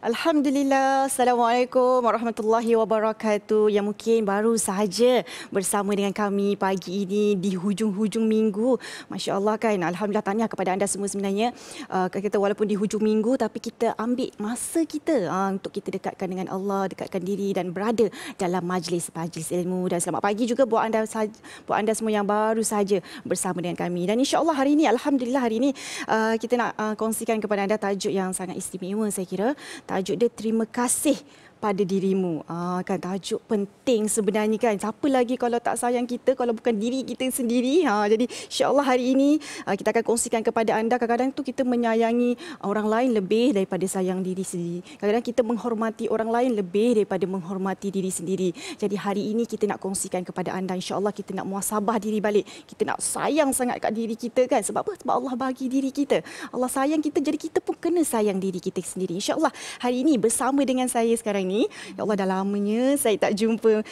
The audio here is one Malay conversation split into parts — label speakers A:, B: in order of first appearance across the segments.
A: Alhamdulillah. Assalamualaikum warahmatullahi wabarakatuh. Yang mungkin baru sahaja bersama dengan kami pagi ini di hujung-hujung minggu. Masya Allah kan. Alhamdulillah tanya kepada anda semua sebenarnya. Uh, ah, kita walaupun di hujung minggu tapi kita ambil masa kita uh, untuk kita dekatkan dengan Allah, dekatkan diri dan berada dalam majlis-majlis ilmu. Dan selamat pagi juga buat anda sahaja, buat anda semua yang baru sahaja bersama dengan kami. Dan insya Allah hari ini, Alhamdulillah hari ini uh, kita nak uh, kongsikan kepada anda tajuk yang sangat istimewa saya kira Tajuk dia terima kasih pada dirimu. Ah kan tajuk penting sebenarnya kan. Siapa lagi kalau tak sayang kita kalau bukan diri kita sendiri. Ha jadi insya-Allah hari ini ah, kita akan kongsikan kepada anda kadang-kadang tu kita menyayangi orang lain lebih daripada sayang diri sendiri. Kadang-kadang kita menghormati orang lain lebih daripada menghormati diri sendiri. Jadi hari ini kita nak kongsikan kepada anda insya-Allah kita nak muasabah diri balik. Kita nak sayang sangat kat diri kita kan. Sebab apa? Sebab Allah bagi diri kita. Allah sayang kita jadi kita pun kena sayang diri kita sendiri. Insya-Allah hari ini bersama dengan saya sekarang ni. Ya Allah dah lamanya saya tak jumpa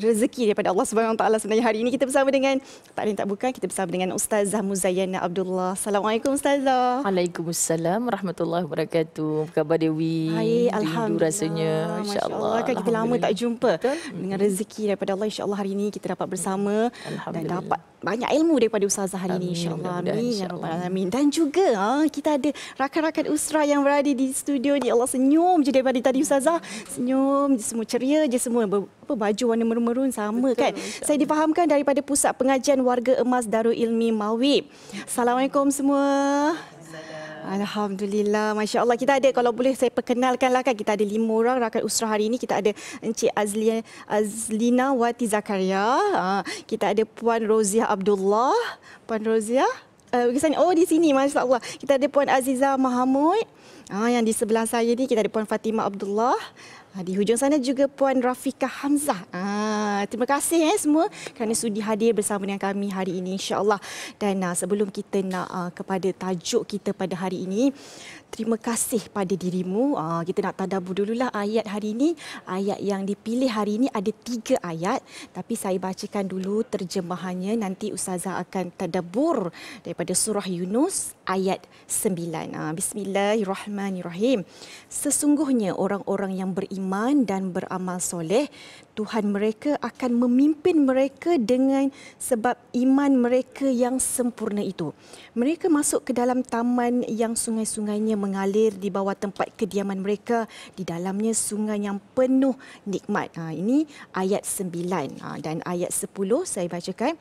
A: rezeki daripada Allah Subhanahu Wa Taala sebenarnya hari ini. Kita bersama dengan, tak lain tak bukan, kita bersama dengan Ustazah Muzayana Abdullah. Assalamualaikum Ustazah. Waalaikumsalam. Warahmatullahi wabarakatuh. Apa khabar Dewi? Hai, Alhamdulillah. rasanya. InsyaAllah. Kan kita lama tak jumpa Betul? dengan rezeki daripada Allah. InsyaAllah hari ini kita dapat bersama. Dan dapat banyak ilmu daripada Ustazah hari ini. InsyaAllah. Amin. InsyaAllah. Insya Amin. Dan juga ha, kita ada rakan-rakan usra yang berada di studio ni. Allah senyum je daripada tadi Ustazah. Senyum je semua ceria je semua apa baju warna merun-merun sama betul, kan. Betul. Saya difahamkan daripada Pusat Pengajian Warga Emas Darul Ilmi Mawib. Assalamualaikum semua. Alhamdulillah, Masya Allah. Kita ada, kalau boleh saya perkenalkan lah kan, kita ada lima orang rakan usrah hari ini. Kita ada Encik Azli, Azlina Wati Zakaria. Ha, kita ada Puan Rozia Abdullah. Puan Rozia? Eh, oh, di sini, Masya Allah. Kita ada Puan Aziza Mahamud. Ha, yang di sebelah saya ni kita ada Puan Fatima Abdullah. Ah, di hujung sana juga Puan Rafika Hamzah. Ah, terima kasih eh, semua kerana sudi hadir bersama dengan kami hari ini insyaAllah. Dan ah, sebelum kita nak ah, kepada tajuk kita pada hari ini, terima kasih pada dirimu. Ah, kita nak tadabu dululah ayat hari ini. Ayat yang dipilih hari ini ada tiga ayat. Tapi saya bacakan dulu terjemahannya. Nanti Ustazah akan tadabur daripada surah Yunus ayat 9. Ah, bismillahirrahmanirrahim. Sesungguhnya orang-orang yang beriman dan beramal soleh, Tuhan mereka akan memimpin mereka dengan sebab iman mereka yang sempurna itu. Mereka masuk ke dalam taman yang sungai-sungainya mengalir di bawah tempat kediaman mereka. Di dalamnya sungai yang penuh nikmat. Ah, ini ayat 9 ah, dan ayat 10 saya bacakan.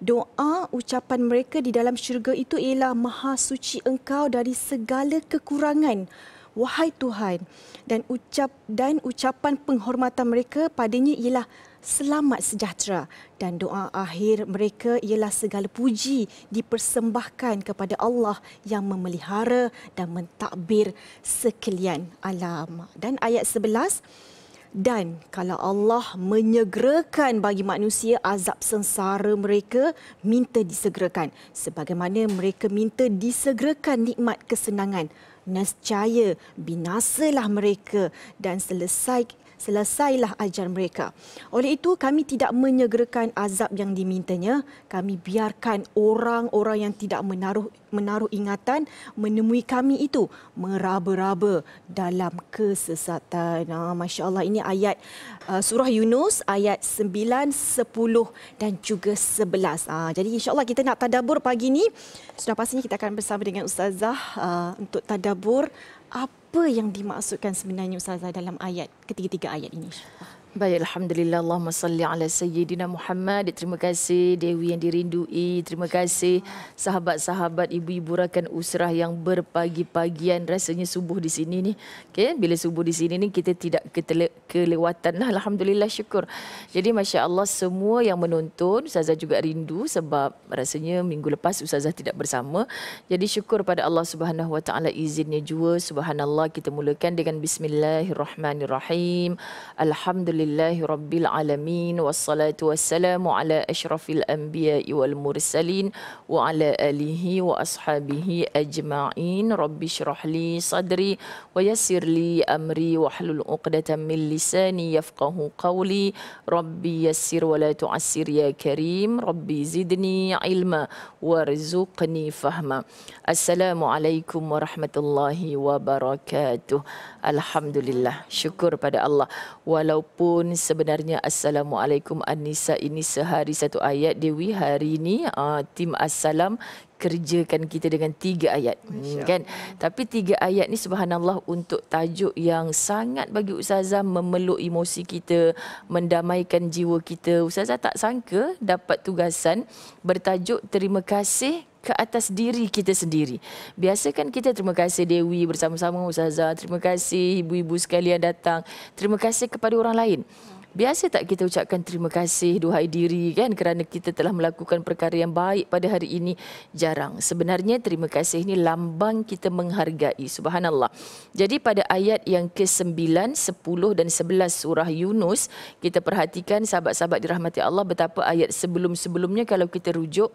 A: Doa ucapan mereka di dalam syurga itu ialah maha suci engkau dari segala kekurangan wahai Tuhan dan ucap dan ucapan penghormatan mereka padanya ialah selamat sejahtera dan doa akhir mereka ialah segala puji dipersembahkan kepada Allah yang memelihara dan mentadbir sekalian alam dan ayat dan kalau Allah menyegerakan bagi manusia azab sengsara mereka, minta disegerakan. Sebagaimana mereka minta disegerakan nikmat kesenangan. Nescaya binasalah mereka dan selesai selesailah ajar mereka. Oleh itu, kami tidak menyegerakan azab yang dimintanya. Kami biarkan orang-orang yang tidak menaruh, menaruh ingatan menemui kami itu meraba-raba dalam kesesatan. Ah, Masya Allah, ini ayat uh, surah Yunus ayat 9, 10 dan juga 11. Ah, jadi insya Allah kita nak tadabur pagi ini. Sudah pastinya kita akan bersama dengan Ustazah uh, untuk tadabur apa apa yang dimaksudkan sebenarnya Ustazah dalam ayat ketiga-tiga ayat ini? Baik, Alhamdulillah. Allahumma salli ala
B: Sayyidina Muhammad. Terima kasih Dewi yang dirindui. Terima kasih sahabat-sahabat ibu-ibu rakan usrah yang berpagi-pagian. Rasanya subuh di sini ni. Okay? Bila subuh di sini ni, kita tidak kelewatan. Lah. Alhamdulillah, syukur. Jadi, Masya Allah, semua yang menonton, Ustazah juga rindu sebab rasanya minggu lepas Ustazah tidak bersama. Jadi, syukur pada Allah Subhanahu Wa Taala izinnya juga. Subhanallah, kita mulakan dengan Bismillahirrahmanirrahim. Alhamdulillah. لله رب العالمين والصلاة والسلام على أشرف الأنبياء والمرسلين وعلى آله وأصحابه أجمعين رب اشرح لي صدري ويسر لي أمري واحلل عقدة من لساني يفقه قولي ربي يسر ولا تعسر يا كريم ربي زدني علما وارزقني فهما السلام عليكم ورحمة الله وبركاته Alhamdulillah. Syukur pada Allah. Walaupun sebenarnya Assalamualaikum Anissa ini sehari satu ayat Dewi. Hari ini uh, tim Assalam kerjakan kita dengan tiga ayat. Hmm, kan? Tapi tiga ayat ni subhanallah untuk tajuk yang sangat bagi Ustazah memeluk emosi kita, mendamaikan jiwa kita. Ustazah tak sangka dapat tugasan bertajuk Terima Kasih ke atas diri kita sendiri. Biasa kan kita terima kasih Dewi bersama-sama Ustazah, terima kasih ibu-ibu sekalian datang, terima kasih kepada orang lain. Biasa tak kita ucapkan terima kasih duhai diri kan kerana kita telah melakukan perkara yang baik pada hari ini jarang. Sebenarnya terima kasih ini lambang kita menghargai. Subhanallah. Jadi pada ayat yang ke-9, 10 dan 11 surah Yunus kita perhatikan sahabat-sahabat dirahmati Allah betapa ayat sebelum-sebelumnya kalau kita rujuk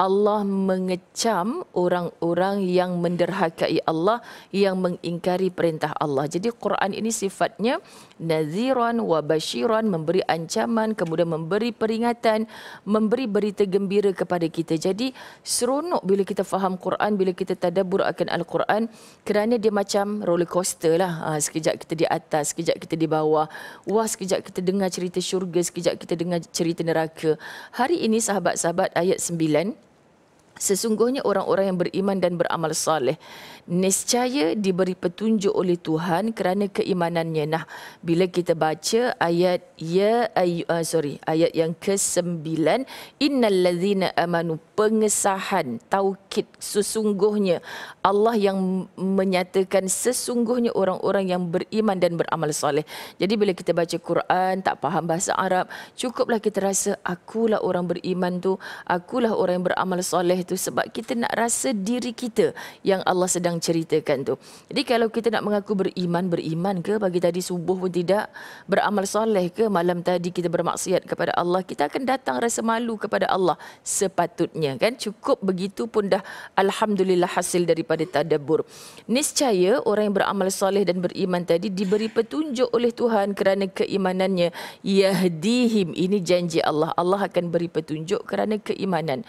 B: Allah mengecam orang-orang yang menderhakai Allah yang mengingkari perintah Allah. Jadi Quran ini sifatnya naziran wa basyiran memberi ancaman kemudian memberi peringatan, memberi berita gembira kepada kita. Jadi seronok bila kita faham Quran, bila kita tadabbur akan Al-Quran kerana dia macam roller coaster lah. Ha, sekejap kita di atas, sekejap kita di bawah. Wah, sekejap kita dengar cerita syurga, sekejap kita dengar cerita neraka. Hari ini sahabat-sahabat ayat 9 sesungguhnya orang-orang yang beriman dan beramal saleh nescaya diberi petunjuk oleh Tuhan kerana keimanannya. Nah, bila kita baca ayat ya ay, uh, sorry, ayat yang ke-9, innallazina amanu pengesahan taukid sesungguhnya Allah yang menyatakan sesungguhnya orang-orang yang beriman dan beramal soleh. Jadi bila kita baca Quran tak faham bahasa Arab, cukuplah kita rasa akulah orang beriman tu, akulah orang yang beramal soleh tu sebab kita nak rasa diri kita yang Allah sedang yang ceritakan tu. Jadi kalau kita nak mengaku beriman, beriman ke pagi tadi subuh pun tidak, beramal soleh ke malam tadi kita bermaksiat kepada Allah, kita akan datang rasa malu kepada Allah sepatutnya kan. Cukup begitu pun dah alhamdulillah hasil daripada tadabbur. Niscaya orang yang beramal soleh dan beriman tadi diberi petunjuk oleh Tuhan kerana keimanannya. Yahdihim ini janji Allah. Allah akan beri petunjuk kerana keimanan.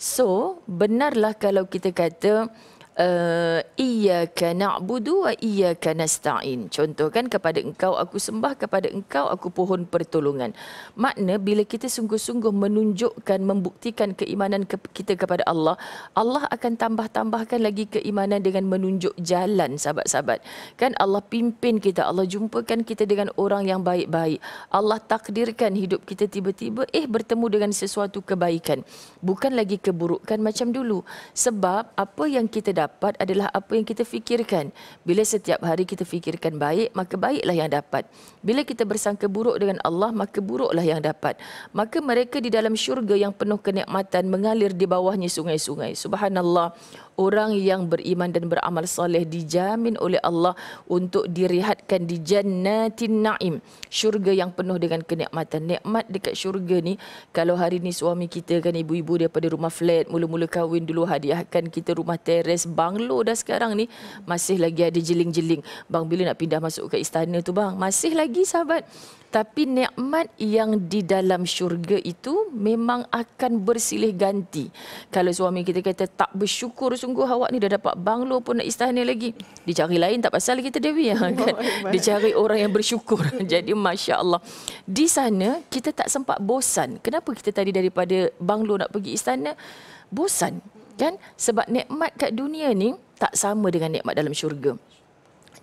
B: So, benarlah kalau kita kata Eh, iyyaka na'budu wa iyyaka nasta'in. Contoh kan kepada engkau aku sembah kepada engkau aku pohon pertolongan. Makna bila kita sungguh-sungguh menunjukkan membuktikan keimanan ke- kita kepada Allah, Allah akan tambah-tambahkan lagi keimanan dengan menunjuk jalan sahabat-sahabat. Kan Allah pimpin kita, Allah jumpakan kita dengan orang yang baik-baik. Allah takdirkan hidup kita tiba-tiba eh bertemu dengan sesuatu kebaikan, bukan lagi keburukan macam dulu. Sebab apa yang kita dapat dapat adalah apa yang kita fikirkan. Bila setiap hari kita fikirkan baik, maka baiklah yang dapat. Bila kita bersangka buruk dengan Allah, maka buruklah yang dapat. Maka mereka di dalam syurga yang penuh kenikmatan mengalir di bawahnya sungai-sungai. Subhanallah. Subhanallah orang yang beriman dan beramal soleh dijamin oleh Allah untuk direhatkan di jannatin na'im syurga yang penuh dengan kenikmatan nikmat dekat syurga ni kalau hari ni suami kita kan ibu-ibu daripada rumah flat mula-mula kahwin dulu hadiahkan kita rumah teres banglo dah sekarang ni masih lagi ada jeling-jeling bang bila nak pindah masuk ke istana tu bang masih lagi sahabat tapi nikmat yang di dalam syurga itu memang akan bersilih ganti. Kalau suami kita kata tak bersyukur sungguh awak ni dah dapat banglo pun nak istana lagi. Dicari lain tak pasal kita Dewi. Ya, kan? Oh, Dicari orang yang bersyukur. Jadi Masya Allah. Di sana kita tak sempat bosan. Kenapa kita tadi daripada banglo nak pergi istana? Bosan. Kan? Sebab nikmat kat dunia ni tak sama dengan nikmat dalam syurga.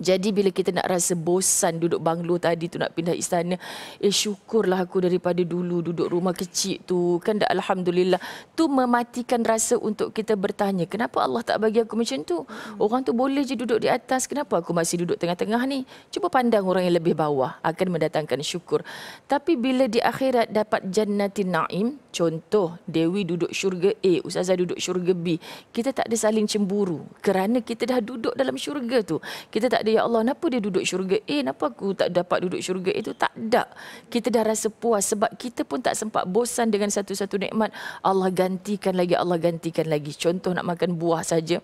B: Jadi bila kita nak rasa bosan duduk banglo tadi tu nak pindah istana, eh syukurlah aku daripada dulu duduk rumah kecil tu. Kan dah Alhamdulillah. Tu mematikan rasa untuk kita bertanya, kenapa Allah tak bagi aku macam tu? Hmm. Orang tu boleh je duduk di atas, kenapa aku masih duduk tengah-tengah ni? Cuba pandang orang yang lebih bawah, akan mendatangkan syukur. Tapi bila di akhirat dapat jannatin na'im, contoh Dewi duduk syurga A, Ustazah duduk syurga B, kita tak ada saling cemburu kerana kita dah duduk dalam syurga tu. Kita tak dia ya Allah kenapa dia duduk syurga A kenapa aku tak dapat duduk syurga A itu tak ada kita dah rasa puas sebab kita pun tak sempat bosan dengan satu-satu nikmat Allah gantikan lagi Allah gantikan lagi contoh nak makan buah saja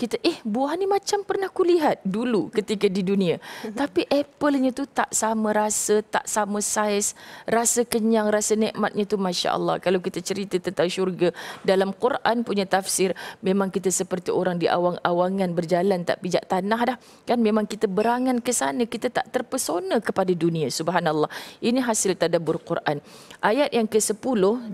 B: kita eh buah ni macam pernah kulihat dulu ketika di dunia tapi apple-nya tu tak sama rasa tak sama saiz rasa kenyang rasa nikmatnya tu masya-Allah kalau kita cerita tentang syurga dalam Quran punya tafsir memang kita seperti orang di awang-awangan berjalan tak pijak tanah dah kan memang memang kita berangan ke sana kita tak terpesona kepada dunia subhanallah ini hasil tadabbur Quran ayat yang ke-10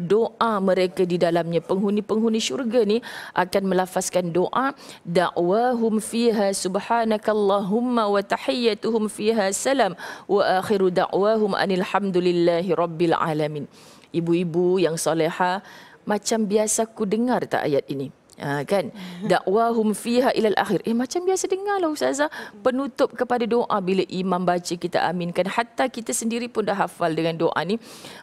B: doa mereka di dalamnya penghuni-penghuni syurga ni akan melafazkan doa da'wahum fiha subhanakallahumma wa tahiyyatuhum fiha salam wa akhiru da'wahum hamdulillahi rabbil alamin ibu-ibu yang soleha macam biasa ku dengar tak ayat ini Ha, kan dakwahum fiha ilal akhir eh macam biasa dengar dengarlah ustazah penutup kepada doa bila imam baca kita aminkan hatta kita sendiri pun dah hafal dengan doa ni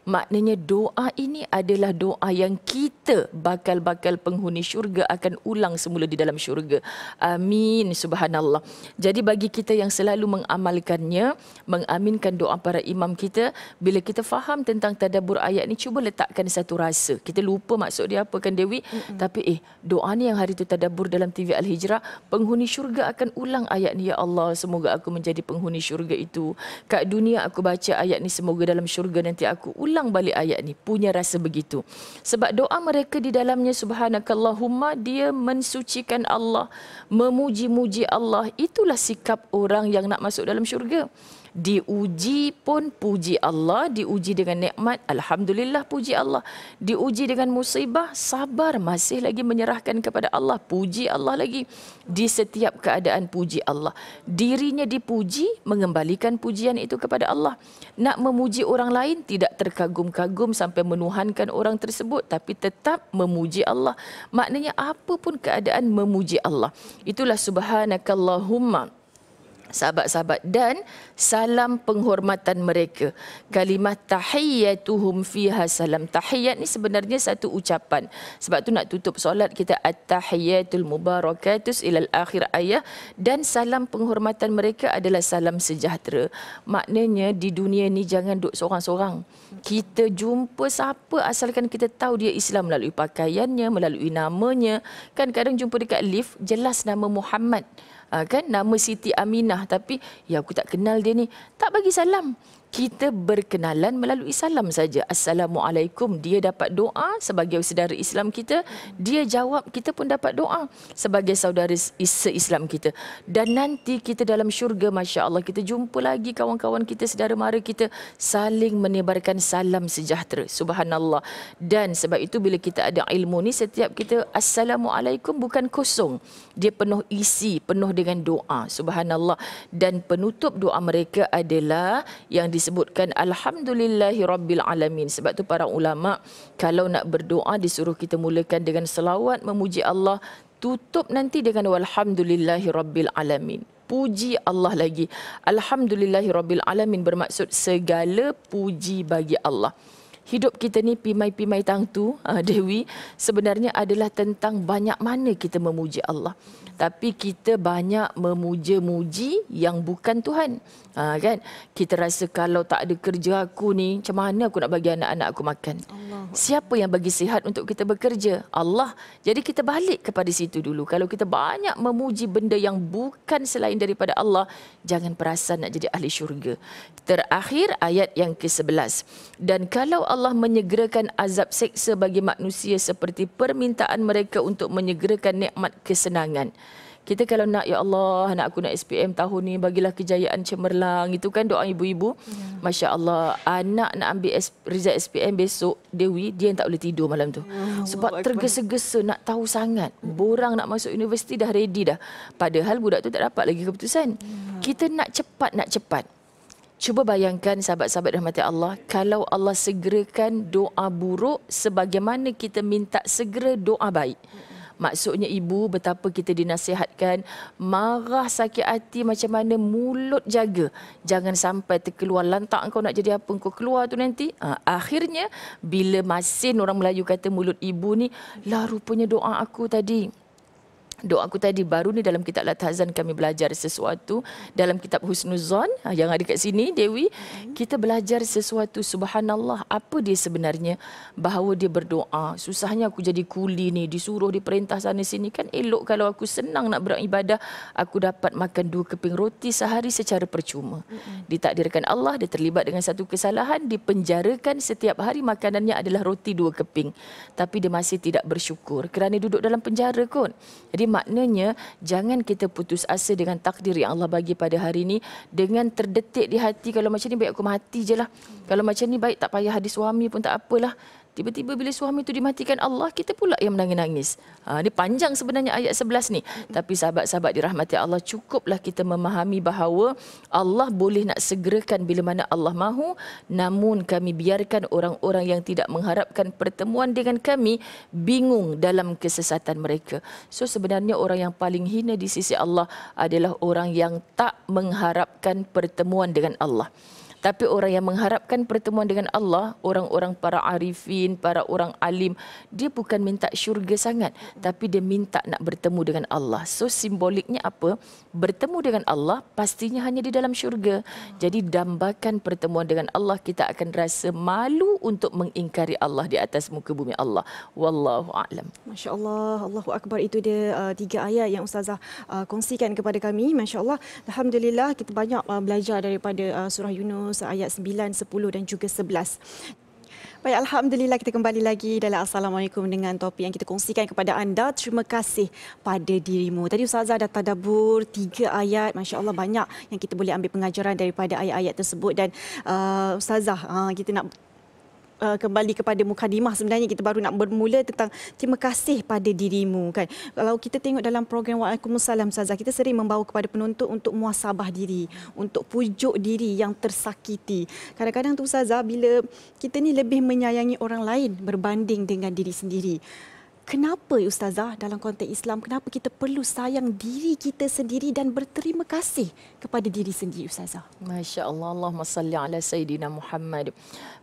B: maknanya doa ini adalah doa yang kita bakal-bakal penghuni syurga akan ulang semula di dalam syurga amin subhanallah jadi bagi kita yang selalu mengamalkannya mengaminkan doa para imam kita bila kita faham tentang tadabbur ayat ni cuba letakkan satu rasa kita lupa maksud dia apa kan dewi mm-hmm. tapi eh doa Doa ni yang hari itu tadabur dalam TV Al-Hijrah, penghuni syurga akan ulang ayat ni, Ya Allah, semoga aku menjadi penghuni syurga itu. Kat dunia aku baca ayat ni, semoga dalam syurga nanti aku ulang balik ayat ni. Punya rasa begitu. Sebab doa mereka di dalamnya, Subhanakallahumma, dia mensucikan Allah, memuji-muji Allah. Itulah sikap orang yang nak masuk dalam syurga diuji pun puji Allah, diuji dengan nikmat, alhamdulillah puji Allah. Diuji dengan musibah, sabar masih lagi menyerahkan kepada Allah, puji Allah lagi. Di setiap keadaan puji Allah. Dirinya dipuji, mengembalikan pujian itu kepada Allah. Nak memuji orang lain tidak terkagum-kagum sampai menuhankan orang tersebut tapi tetap memuji Allah. Maknanya apapun keadaan memuji Allah. Itulah subhanakallahumma sahabat-sahabat dan salam penghormatan mereka. Kalimah tahiyyatuhum fiha salam. tahiyat ni sebenarnya satu ucapan. Sebab tu nak tutup solat kita at-tahiyyatul mubarakatus ilal akhir ayah dan salam penghormatan mereka adalah salam sejahtera. Maknanya di dunia ni jangan duduk seorang-seorang. Kita jumpa siapa asalkan kita tahu dia Islam melalui pakaiannya, melalui namanya. Kan kadang jumpa dekat lift jelas nama Muhammad. Ah, kan nama Siti Aminah tapi ya aku tak kenal dia ni tak bagi salam kita berkenalan melalui salam saja. Assalamualaikum. Dia dapat doa sebagai saudara Islam kita. Dia jawab kita pun dapat doa sebagai saudara se-Islam kita. Dan nanti kita dalam syurga Masya Allah. Kita jumpa lagi kawan-kawan kita, saudara mara kita. Saling menyebarkan salam sejahtera. Subhanallah. Dan sebab itu bila kita ada ilmu ni setiap kita Assalamualaikum bukan kosong. Dia penuh isi, penuh dengan doa. Subhanallah. Dan penutup doa mereka adalah yang di disebutkan alhamdulillahi rabbil alamin sebab tu para ulama kalau nak berdoa disuruh kita mulakan dengan selawat memuji Allah tutup nanti dengan walhamdulillahi rabbil alamin puji Allah lagi alhamdulillahi rabbil alamin bermaksud segala puji bagi Allah hidup kita ni pimai-pimai tangtu uh, ah, Dewi sebenarnya adalah tentang banyak mana kita memuji Allah tapi kita banyak memuja-muji yang bukan Tuhan. Ha, kan? Kita rasa kalau tak ada kerja aku ni, macam mana aku nak bagi anak-anak aku makan? Allah. Siapa yang bagi sihat untuk kita bekerja? Allah. Jadi kita balik kepada situ dulu. Kalau kita banyak memuji benda yang bukan selain daripada Allah, jangan perasan nak jadi ahli syurga. Terakhir ayat yang ke-11. Dan kalau Allah Allah menyegerakan azab seksa bagi manusia seperti permintaan mereka untuk menyegerakan nikmat kesenangan. Kita kalau nak ya Allah nak aku nak SPM tahun ni bagilah kejayaan cemerlang itu kan doa ibu-ibu. Ya. Masya Allah anak nak ambil result SPM besok Dewi dia yang tak boleh tidur malam tu. Ya, Sebab tergesa-gesa nak tahu sangat. Ya. Borang nak masuk universiti dah ready dah. Padahal budak tu tak dapat lagi keputusan. Ya. Kita nak cepat nak cepat. Cuba bayangkan sahabat-sahabat rahmati Allah, kalau Allah segerakan doa buruk sebagaimana kita minta segera doa baik. Maksudnya ibu betapa kita dinasihatkan marah sakit hati macam mana mulut jaga. Jangan sampai terkeluar lantak kau nak jadi apa kau keluar tu nanti. Ha, akhirnya bila masin orang Melayu kata mulut ibu ni lah rupanya doa aku tadi doa aku tadi baru ni dalam kitab Latazan kami belajar sesuatu dalam kitab Husnuzan ah, yang ada kat sini Dewi hmm kita belajar sesuatu subhanallah apa dia sebenarnya bahawa dia berdoa susahnya aku jadi kuli ni disuruh diperintah sana sini kan elok kalau aku senang nak beribadah aku dapat makan dua keping roti sehari secara percuma hmm ditakdirkan Allah dia terlibat dengan satu kesalahan dipenjarakan setiap hari makanannya adalah roti dua keping tapi dia masih tidak bersyukur kerana duduk dalam penjara kot jadi maknanya jangan kita putus asa dengan takdir yang Allah bagi pada hari ini dengan terdetik di hati kalau macam ni baik aku mati je lah. Kalau macam ni baik tak payah hadis suami pun tak apalah. Tiba-tiba bila suami itu dimatikan Allah, kita pula yang menangis-nangis. Ha, ini panjang sebenarnya ayat 11 ni. Tapi sahabat-sahabat dirahmati Allah, cukuplah kita memahami bahawa Allah boleh nak segerakan bila mana Allah mahu. Namun kami biarkan orang-orang yang tidak mengharapkan pertemuan dengan kami bingung dalam kesesatan mereka. So sebenarnya orang yang paling hina di sisi Allah adalah orang yang tak mengharapkan pertemuan dengan Allah. Tapi orang yang mengharapkan pertemuan dengan Allah, orang-orang para arifin, para orang alim, dia bukan minta syurga sangat, tapi dia minta nak bertemu dengan Allah. So simboliknya apa? Bertemu dengan Allah pastinya hanya di dalam syurga. Jadi dambakan pertemuan dengan Allah kita akan rasa malu untuk mengingkari Allah di atas muka bumi Allah. Wallahu a'lam.
A: Masya-Allah, Allahu akbar itu dia uh, tiga ayat yang ustazah uh, kongsikan kepada kami. Masya-Allah, alhamdulillah kita banyak uh, belajar daripada uh, surah Yunus Musa ayat 9, 10 dan juga 11. Baik, Alhamdulillah kita kembali lagi dalam Assalamualaikum dengan topik yang kita kongsikan kepada anda. Terima kasih pada dirimu. Tadi Ustazah dah tadabur tiga ayat. Masya Allah banyak yang kita boleh ambil pengajaran daripada ayat-ayat tersebut. Dan uh, Ustazah, uh, kita nak uh, kembali kepada mukadimah sebenarnya kita baru nak bermula tentang terima kasih pada dirimu kan. Kalau kita tengok dalam program Waalaikumsalam Ustazah, kita sering membawa kepada penonton untuk muasabah diri, untuk pujuk diri yang tersakiti. Kadang-kadang tu Ustazah bila kita ni lebih menyayangi orang lain berbanding dengan diri sendiri kenapa ustazah dalam konteks Islam kenapa kita perlu sayang diri kita sendiri dan berterima kasih kepada diri sendiri ustazah masya-Allah
B: Allahumma salli ala sayidina Muhammad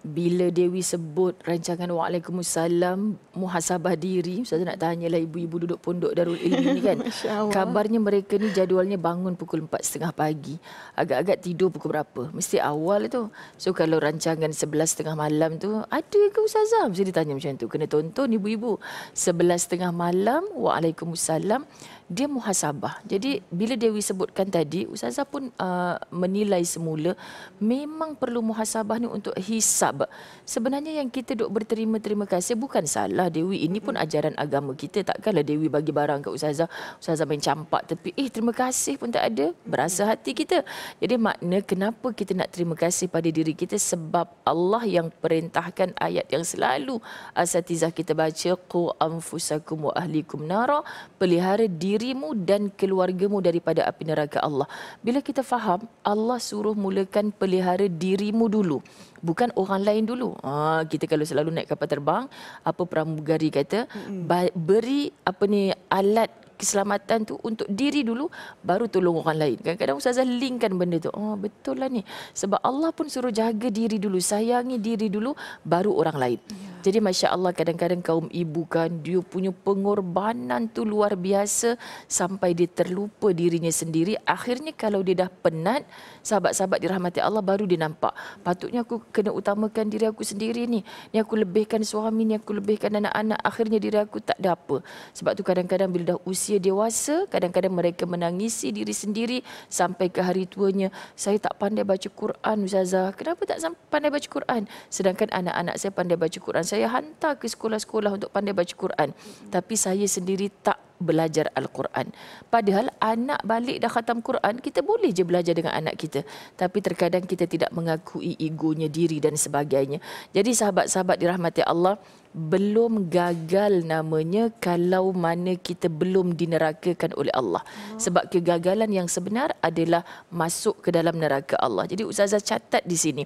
B: bila Dewi sebut rancangan waalaikumsalam muhasabah diri ustazah nak tanyalah ibu-ibu duduk pondok Darul Ilmi ni kan kabarnya mereka ni jadualnya bangun pukul 4.30 pagi agak-agak tidur pukul berapa mesti awal tu so kalau rancangan 11.30 malam tu ada ke ustazah mesti ditanya macam tu kena tonton ibu-ibu sebab 11.30 malam. Waalaikumsalam dia muhasabah. Jadi bila Dewi sebutkan tadi, Ustazah pun uh, menilai semula memang perlu muhasabah ni untuk hisab. Sebenarnya yang kita duk berterima-terima kasih bukan salah Dewi. Ini pun ajaran agama kita. Takkanlah Dewi bagi barang ke Ustazah, Ustazah main campak tapi Eh terima kasih pun tak ada. Berasa hati kita. Jadi makna kenapa kita nak terima kasih pada diri kita sebab Allah yang perintahkan ayat yang selalu asatizah kita baca. Qu anfusakum wa ahlikum nara. Pelihara diri dirimu dan keluargamu daripada api neraka Allah. Bila kita faham, Allah suruh mulakan pelihara dirimu dulu. Bukan orang lain dulu. Ha, kita kalau selalu naik kapal terbang, apa pramugari kata, mm-hmm. beri apa ni alat keselamatan tu untuk diri dulu baru tolong orang lain. Kadang-kadang ustazah linkkan benda tu. Oh, betul lah ni. Sebab Allah pun suruh jaga diri dulu, sayangi diri dulu baru orang lain. Yeah jadi masya Allah kadang-kadang kaum ibu kan dia punya pengorbanan tu luar biasa sampai dia terlupa dirinya sendiri akhirnya kalau dia dah penat sahabat-sahabat dirahmati Allah baru dia nampak patutnya aku kena utamakan diri aku sendiri ni ni aku lebihkan suami ni aku lebihkan anak-anak akhirnya diri aku tak ada apa sebab tu kadang-kadang bila dah usia dewasa kadang-kadang mereka menangisi diri sendiri sampai ke hari tuanya saya tak pandai baca Quran Ustazah kenapa tak pandai baca Quran sedangkan anak-anak saya pandai baca Quran saya saya hantar ke sekolah-sekolah untuk pandai baca Quran tapi saya sendiri tak belajar al-Quran padahal anak balik dah khatam Quran kita boleh je belajar dengan anak kita tapi terkadang kita tidak mengakui egonya diri dan sebagainya jadi sahabat-sahabat dirahmati Allah belum gagal namanya kalau mana kita belum dinerakakan oleh Allah. Oh. Sebab kegagalan yang sebenar adalah masuk ke dalam neraka Allah. Jadi Ustazah catat di sini.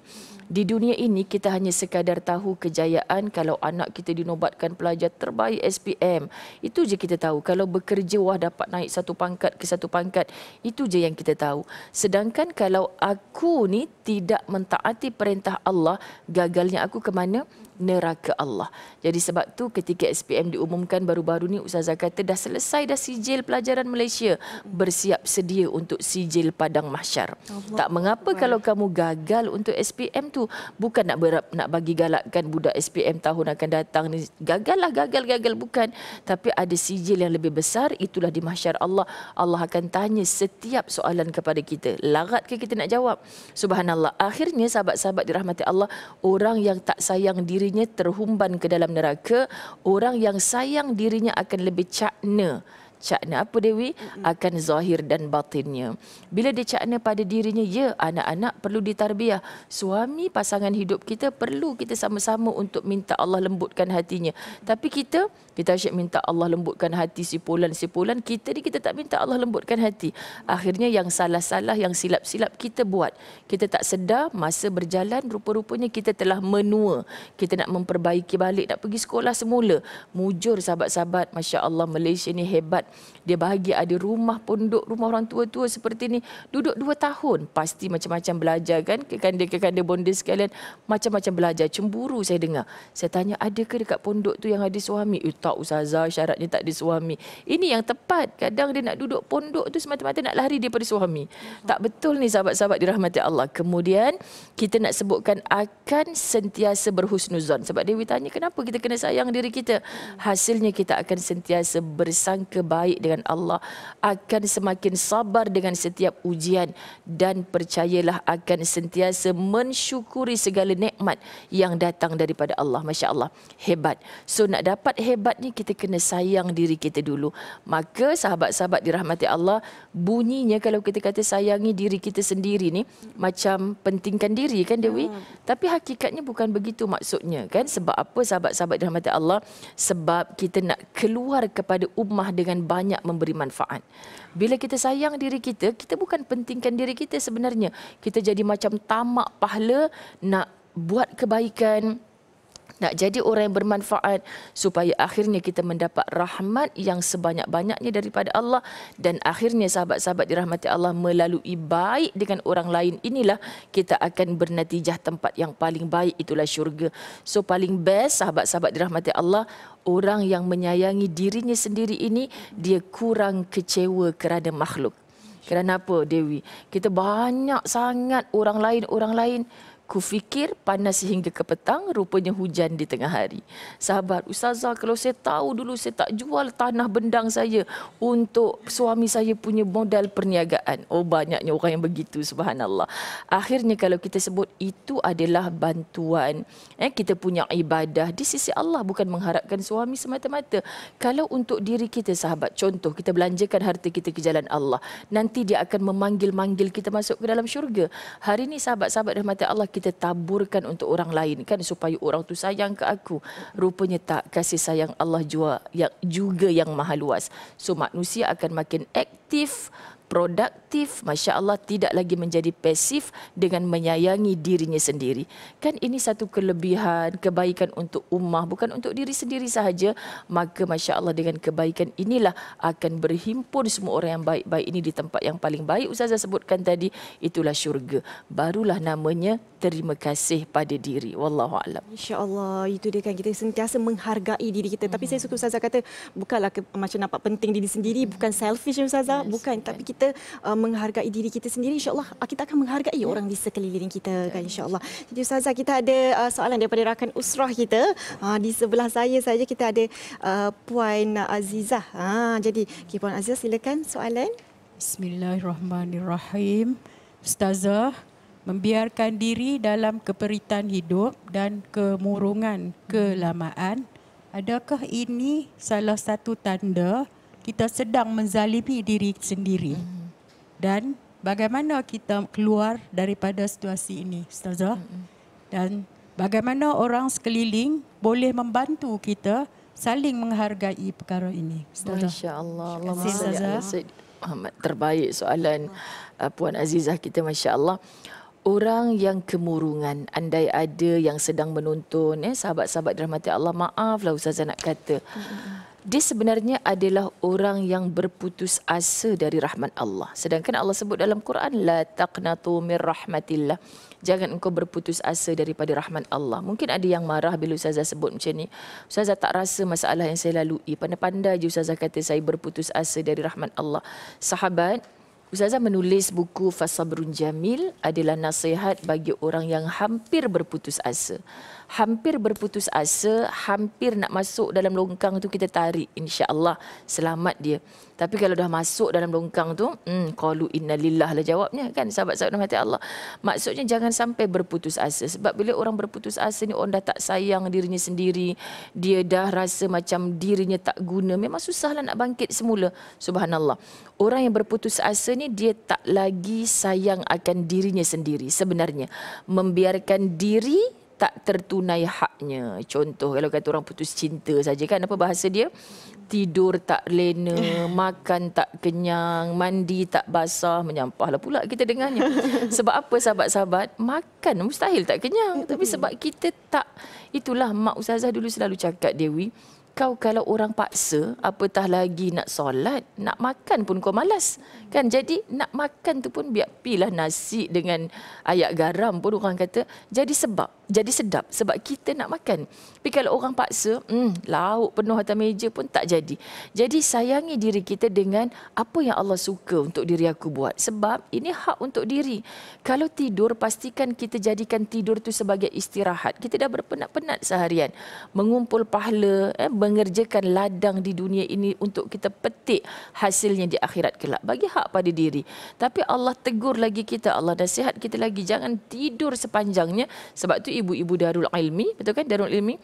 B: Di dunia ini kita hanya sekadar tahu kejayaan kalau anak kita dinobatkan pelajar terbaik SPM. Itu je kita tahu. Kalau bekerja wah dapat naik satu pangkat ke satu pangkat. Itu je yang kita tahu. Sedangkan kalau aku ni tidak mentaati perintah Allah, gagalnya aku ke mana? neraka Allah. Jadi sebab tu ketika SPM diumumkan baru-baru ni Ustazah kata dah selesai dah sijil pelajaran Malaysia bersiap sedia untuk sijil padang mahsyar. Allah. Tak mengapa Allah. kalau kamu gagal untuk SPM tu bukan nak berap, nak bagi galakkan budak SPM tahun akan datang ni gagal lah gagal gagal bukan tapi ada sijil yang lebih besar itulah di mahsyar Allah. Allah akan tanya setiap soalan kepada kita. Larat ke kita nak jawab? Subhanallah. Akhirnya sahabat-sahabat dirahmati Allah orang yang tak sayang diri dirinya terhumban ke dalam neraka, orang yang sayang dirinya akan lebih cakna cakna apa Dewi akan zahir dan batinnya. Bila dia cakna pada dirinya, ya anak-anak perlu ditarbiah. Suami pasangan hidup kita perlu kita sama-sama untuk minta Allah lembutkan hatinya. Tapi kita kita asyik minta Allah lembutkan hati si polan si polan kita ni kita tak minta Allah lembutkan hati. Akhirnya yang salah-salah yang silap-silap kita buat. Kita tak sedar masa berjalan rupa-rupanya kita telah menua. Kita nak memperbaiki balik nak pergi sekolah semula. Mujur sahabat-sahabat, masya-Allah Malaysia ni hebat dia bahagia ada rumah pondok rumah orang tua-tua seperti ini duduk dua tahun pasti macam-macam belajar kan kekanda-kekanda bonda sekalian macam-macam belajar cemburu saya dengar saya tanya adakah dekat pondok tu yang ada suami eh tak usazah syaratnya tak ada suami ini yang tepat kadang dia nak duduk pondok tu semata-mata nak lari daripada suami tak betul ni sahabat-sahabat dirahmati Allah kemudian kita nak sebutkan akan sentiasa berhusnuzon sebab Dewi tanya kenapa kita kena sayang diri kita hasilnya kita akan sentiasa bersangka baik baik dengan Allah akan semakin sabar dengan setiap ujian dan percayalah akan sentiasa mensyukuri segala nikmat yang datang daripada Allah Masya Allah hebat so nak dapat hebat ni kita kena sayang diri kita dulu maka sahabat-sahabat dirahmati Allah bunyinya kalau kita kata sayangi diri kita sendiri ni macam pentingkan diri kan Dewi ya. tapi hakikatnya bukan begitu maksudnya kan sebab apa sahabat-sahabat dirahmati Allah sebab kita nak keluar kepada ummah dengan banyak memberi manfaat. Bila kita sayang diri kita, kita bukan pentingkan diri kita sebenarnya. Kita jadi macam tamak pahala nak buat kebaikan, nak jadi orang yang bermanfaat supaya akhirnya kita mendapat rahmat yang sebanyak-banyaknya daripada Allah dan akhirnya sahabat-sahabat dirahmati Allah melalui baik dengan orang lain inilah kita akan bernatijah tempat yang paling baik itulah syurga so paling best sahabat-sahabat dirahmati Allah orang yang menyayangi dirinya sendiri ini dia kurang kecewa kerana makhluk kerana apa Dewi kita banyak sangat orang lain orang lain Ku fikir panas sehingga ke petang, rupanya hujan di tengah hari. Sahabat, Ustazah kalau saya tahu dulu saya tak jual tanah bendang saya untuk suami saya punya modal perniagaan. Oh banyaknya orang yang begitu, subhanallah. Akhirnya kalau kita sebut itu adalah bantuan. Eh, kita punya ibadah di sisi Allah bukan mengharapkan suami semata-mata. Kalau untuk diri kita sahabat, contoh kita belanjakan harta kita ke jalan Allah. Nanti dia akan memanggil-manggil kita masuk ke dalam syurga. Hari ini sahabat-sahabat rahmat Allah kita taburkan untuk orang lain kan supaya orang tu sayang ke aku rupanya tak kasih sayang Allah jua yang juga yang maha luas so manusia akan makin aktif produktif, masya Allah tidak lagi menjadi pasif dengan menyayangi dirinya sendiri. Kan ini satu kelebihan, kebaikan untuk ummah, bukan untuk diri sendiri sahaja. Maka masya Allah dengan kebaikan inilah akan berhimpun semua orang yang baik-baik ini di tempat yang paling baik. Ustazah sebutkan tadi, itulah syurga. Barulah namanya terima kasih pada diri. Wallahu a'lam.
A: Insya-Allah itu dia kan kita sentiasa menghargai diri kita. hmm Tapi saya suka ustazah kata bukanlah macam nampak penting diri sendiri, bukan selfish ustazah, yes, bukan tapi kita kita uh, menghargai diri kita sendiri insyaallah uh, kita akan menghargai ya. orang di sekeliling kita ya. kan insyaallah. Jadi ustazah kita ada uh, soalan daripada rakan usrah kita. Uh, di sebelah saya saja kita ada uh, puan Azizah. Ha uh, jadi okay, puan Azizah silakan soalan.
B: Bismillahirrahmanirrahim. Ustazah membiarkan diri dalam keperitan hidup dan kemurungan hmm. kelamaan adakah ini salah satu tanda kita sedang menzalimi diri sendiri. Dan bagaimana kita keluar daripada situasi ini, Ustazah? Dan bagaimana orang sekeliling boleh membantu kita saling menghargai perkara ini, Ustazah? Masya-Allah. Allah Muhammad terbaik soalan uh, puan Azizah kita masyaAllah, Orang yang kemurungan, andai ada yang sedang menonton, sahabat eh, sahabat-sahabat dirahmati Allah, maaflah Ustazah nak kata. Mm-hmm dia sebenarnya adalah orang yang berputus asa dari rahmat Allah. Sedangkan Allah sebut dalam Quran la taqnatu mir rahmatillah. Jangan engkau berputus asa daripada rahmat Allah. Mungkin ada yang marah bila ustazah sebut macam ni. Ustazah tak rasa masalah yang saya lalui. Pandai-pandai je ustazah kata saya berputus asa dari rahmat Allah. Sahabat Ustazah menulis buku Fasabrun Jamil adalah nasihat bagi orang yang hampir berputus asa hampir berputus asa, hampir nak masuk dalam longkang tu kita tarik insya-Allah selamat dia. Tapi kalau dah masuk dalam longkang tu, hmm qalu lillah lah jawabnya kan sahabat-sahabat mati Allah. Maksudnya jangan sampai berputus asa sebab bila orang berputus asa ni orang dah tak sayang dirinya sendiri, dia dah rasa macam dirinya tak guna, memang susahlah nak bangkit semula. Subhanallah. Orang yang berputus asa ni dia tak lagi sayang akan dirinya sendiri sebenarnya. Membiarkan diri tak tertunai haknya. Contoh kalau kata orang putus cinta saja kan apa bahasa dia? Tidur tak lena, makan tak kenyang, mandi tak basah, menyampahlah pula kita dengarnya. Sebab apa sahabat-sahabat? Makan mustahil tak kenyang. Ya, Tapi sebab kita tak, itulah Mak Ustazah dulu selalu cakap Dewi, kau kalau orang paksa, apatah lagi nak solat, nak makan pun kau malas. Kan? Jadi nak makan tu pun biar pilah nasi dengan ayak garam pun orang kata. Jadi sebab jadi sedap sebab kita nak makan. Tapi kalau orang paksa, hmm, lauk penuh atas meja pun tak jadi. Jadi sayangi diri kita dengan apa yang Allah suka untuk diri aku buat. Sebab ini hak untuk diri. Kalau tidur, pastikan kita jadikan tidur tu sebagai istirahat. Kita dah berpenat-penat seharian. Mengumpul pahala, eh, mengerjakan ladang di dunia ini untuk kita petik hasilnya di akhirat kelak. Bagi hak pada diri. Tapi Allah tegur lagi kita, Allah nasihat kita lagi. Jangan tidur sepanjangnya sebab tu ibu-ibu Darul Ilmi, betul kan Darul Ilmi?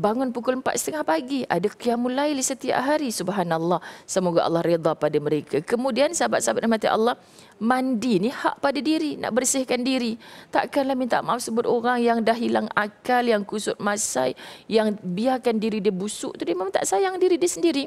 B: Bangun pukul 4.30 pagi, ada qiyamul lail setiap hari, subhanallah. Semoga Allah redha pada mereka. Kemudian sahabat-sahabat rahmati Allah, mandi ni hak pada diri, nak bersihkan diri. Takkanlah minta maaf sebut orang yang dah hilang akal, yang kusut masai, yang biarkan diri dia busuk tu dia memang tak sayang diri dia sendiri.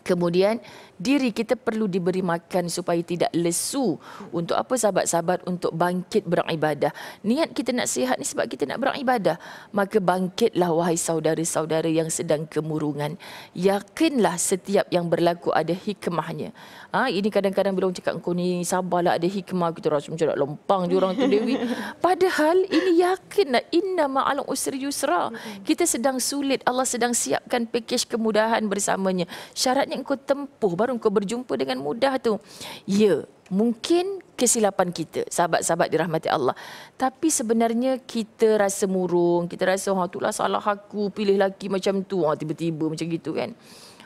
B: Kemudian diri kita perlu diberi makan supaya tidak lesu untuk apa sahabat-sahabat untuk bangkit beribadah niat kita nak sihat ni sebab kita nak beribadah maka bangkitlah wahai saudara-saudara yang sedang kemurungan yakinlah setiap yang berlaku ada hikmahnya ah ha, ini kadang-kadang bila orang cakap engkau ni sabarlah ada hikmah kita rasa macam nak lempang je orang tu Dewi padahal ini yakinlah inna ma'al usri yusra mm-hmm. kita sedang sulit Allah sedang siapkan pakej kemudahan bersamanya syaratnya engkau tempuh baru baru kau berjumpa dengan mudah tu. Ya, mungkin kesilapan kita, sahabat-sahabat dirahmati Allah. Tapi sebenarnya kita rasa murung, kita rasa, ha, itulah salah aku, pilih laki macam tu, ha, tiba-tiba macam gitu kan.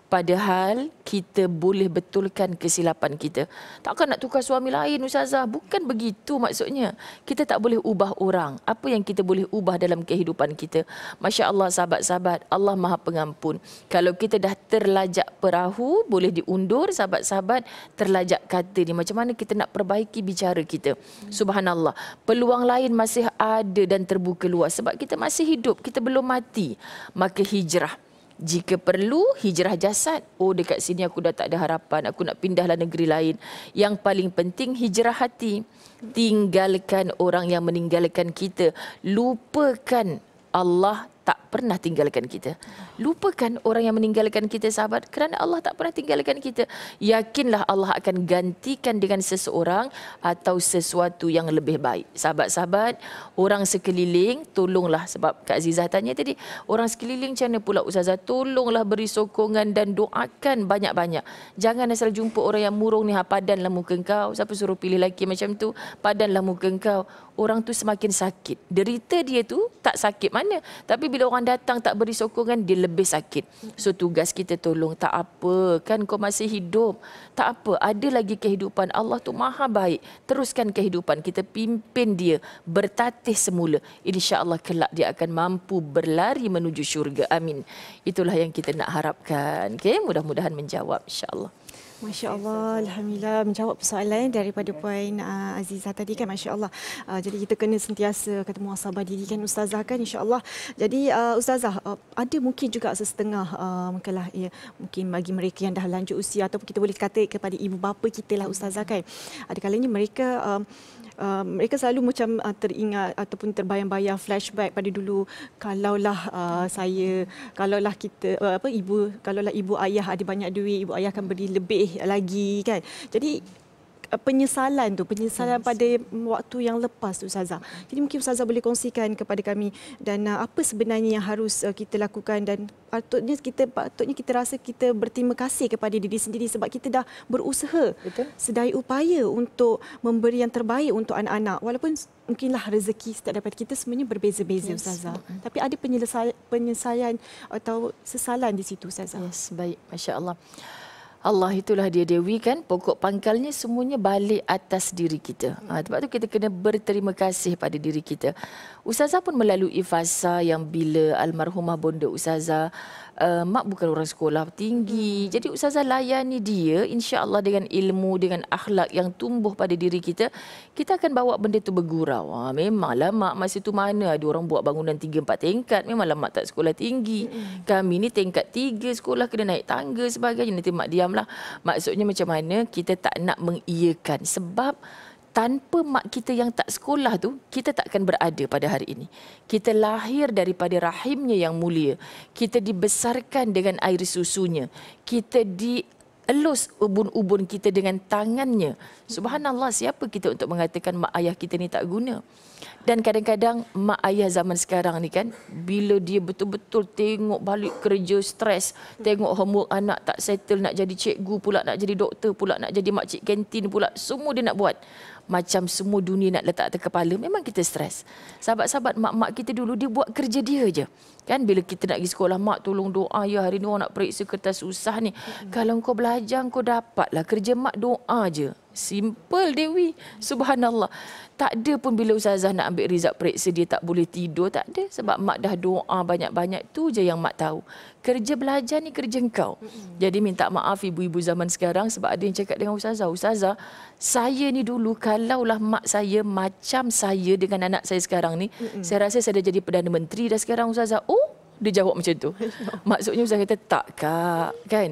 B: Padahal kita boleh betulkan kesilapan kita. Takkan nak tukar suami lain Ustazah? Bukan begitu maksudnya. Kita tak boleh ubah orang. Apa yang kita boleh ubah dalam kehidupan kita? Masya Allah sahabat-sahabat, Allah maha pengampun. Kalau kita dah terlajak perahu, boleh diundur sahabat-sahabat, terlajak kata ni. Macam mana kita nak perbaiki bicara kita? Subhanallah. Peluang lain masih ada dan terbuka luas. Sebab kita masih hidup, kita belum mati. Maka hijrah jika perlu hijrah jasad oh dekat sini aku dah tak ada harapan aku nak pindahlah negeri lain yang paling penting hijrah hati tinggalkan orang yang meninggalkan kita lupakan Allah tak pernah tinggalkan kita. Lupakan orang yang meninggalkan kita sahabat kerana Allah tak pernah tinggalkan kita. Yakinlah Allah akan gantikan dengan seseorang atau sesuatu yang lebih baik. Sahabat-sahabat, orang sekeliling tolonglah sebab Kak Zizah tanya tadi, orang sekeliling macam mana pula Ustazah? Tolonglah beri sokongan dan doakan banyak-banyak. Jangan asal jumpa orang yang murung ni, ha, padanlah muka kau. Siapa suruh pilih lelaki macam tu? Padanlah muka kau. Orang tu semakin sakit. Derita dia tu tak sakit mana. Tapi bila orang datang tak beri sokongan dia lebih sakit. So tugas kita tolong tak apa kan kau masih hidup. Tak apa, ada lagi kehidupan. Allah tu Maha baik. Teruskan kehidupan kita pimpin dia bertatih semula. Insya-Allah kelak dia akan mampu berlari menuju syurga. Amin. Itulah yang kita nak harapkan. Okay, mudah-mudahan menjawab insya-Allah.
A: Masya Allah, Alhamdulillah menjawab persoalan daripada ya. Puan uh, Azizah tadi kan Masya Allah. Uh, jadi kita kena sentiasa kata muasabah diri kan Ustazah kan Insya Allah. Jadi uh, Ustazah, uh, ada mungkin juga sesetengah uh, mungkin, lah, ya, mungkin bagi mereka yang dah lanjut usia ataupun kita boleh kata kepada ibu bapa kita lah Ustazah kan. Ada kalanya mereka... Uh, Uh, mereka selalu macam uh, teringat ataupun terbayang-bayang flashback pada dulu kalaulah uh, saya kalaulah kita uh, apa ibu kalaulah ibu ayah ada banyak duit ibu ayah akan beri lebih lagi kan jadi Uh, penyesalan tu penyesalan yes. pada waktu yang lepas tu, ustazah. Jadi mungkin ustazah boleh kongsikan kepada kami dan uh, apa sebenarnya yang harus uh, kita lakukan dan patutnya kita patutnya kita rasa kita berterima kasih kepada diri sendiri sebab kita dah berusaha Betul. sedaya upaya untuk memberi yang terbaik untuk anak-anak walaupun mungkinlah rezeki setiap daripada kita semuanya berbeza-beza yes. ustazah. Mm-hmm. Tapi ada penyesalan penyesalan atau sesalan di situ ustazah. Yes, baik masya-Allah. Allah itulah dia Dewi kan
B: pokok pangkalnya semuanya balik atas diri kita. Ha, sebab tu kita kena berterima kasih pada diri kita. Ustazah pun melalui fasa yang bila almarhumah bonda Ustazah uh, mak bukan orang sekolah tinggi. Hmm. Jadi ustazah layani dia insya-Allah dengan ilmu dengan akhlak yang tumbuh pada diri kita, kita akan bawa benda itu bergurau. Ha memanglah mak masa tu mana ada orang buat bangunan tiga empat tingkat. Memanglah mak tak sekolah tinggi. Hmm. Kami ini tingkat tiga sekolah kena naik tangga sebagainya. Nanti mak diamlah. Maksudnya macam mana kita tak nak mengiyakan sebab tanpa mak kita yang tak sekolah tu kita takkan berada pada hari ini kita lahir daripada rahimnya yang mulia kita dibesarkan dengan air susunya kita di elus ubun-ubun kita dengan tangannya. Subhanallah siapa kita untuk mengatakan mak ayah kita ni tak guna. Dan kadang-kadang mak ayah zaman sekarang ni kan bila dia betul-betul tengok balik kerja stres, tengok homework anak tak settle nak jadi cikgu pula, nak jadi doktor pula, nak jadi mak cik kantin pula, semua dia nak buat macam semua dunia nak letak atas kepala memang kita stres sahabat-sahabat mak-mak kita dulu dia buat kerja dia je Kan bila kita nak pergi sekolah Mak tolong doa ya hari ni orang nak periksa kertas susah ni hmm. Kalau kau belajar kau dapatlah kerja mak doa je Simple Dewi Subhanallah Tak ada pun bila Ustazah nak ambil result periksa Dia tak boleh tidur tak ada Sebab mak dah doa banyak-banyak tu je yang mak tahu Kerja belajar ni kerja engkau hmm. Jadi minta maaf ibu-ibu zaman sekarang Sebab ada yang cakap dengan Ustazah Ustazah saya ni dulu Kalaulah mak saya macam saya dengan anak saya sekarang ni hmm. Saya rasa saya dah jadi Perdana Menteri dah sekarang Ustazah dia jawab macam tu. Maksudnya Ustaz kata, tak kak, kan?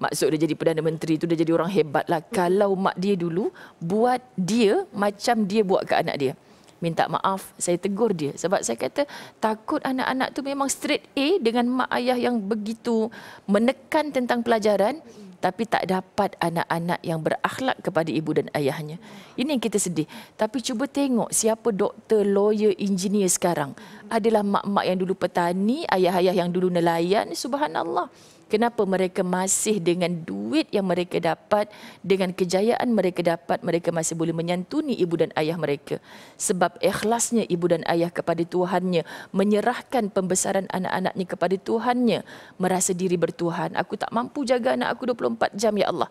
B: Maksud dia jadi Perdana Menteri tu, dia jadi orang hebat lah. Kalau mak dia dulu buat dia macam dia buat ke anak dia. Minta maaf, saya tegur dia. Sebab saya kata, takut anak-anak tu memang straight A dengan mak ayah yang begitu menekan tentang pelajaran tapi tak dapat anak-anak yang berakhlak kepada ibu dan ayahnya. Ini yang kita sedih. Tapi cuba tengok siapa doktor, lawyer, engineer sekarang. Adalah mak-mak yang dulu petani, ayah-ayah yang dulu nelayan, subhanallah. Subhanallah kenapa mereka masih dengan duit yang mereka dapat dengan kejayaan mereka dapat mereka masih boleh menyantuni ibu dan ayah mereka sebab ikhlasnya ibu dan ayah kepada Tuhannya menyerahkan pembesaran anak-anaknya kepada Tuhannya merasa diri bertuhan aku tak mampu jaga anak aku 24 jam ya Allah